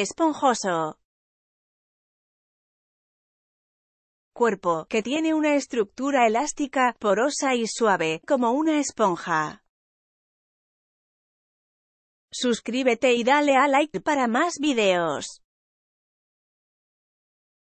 esponjoso. Cuerpo, que tiene una estructura elástica, porosa y suave, como una esponja. Suscríbete y dale a like para más videos.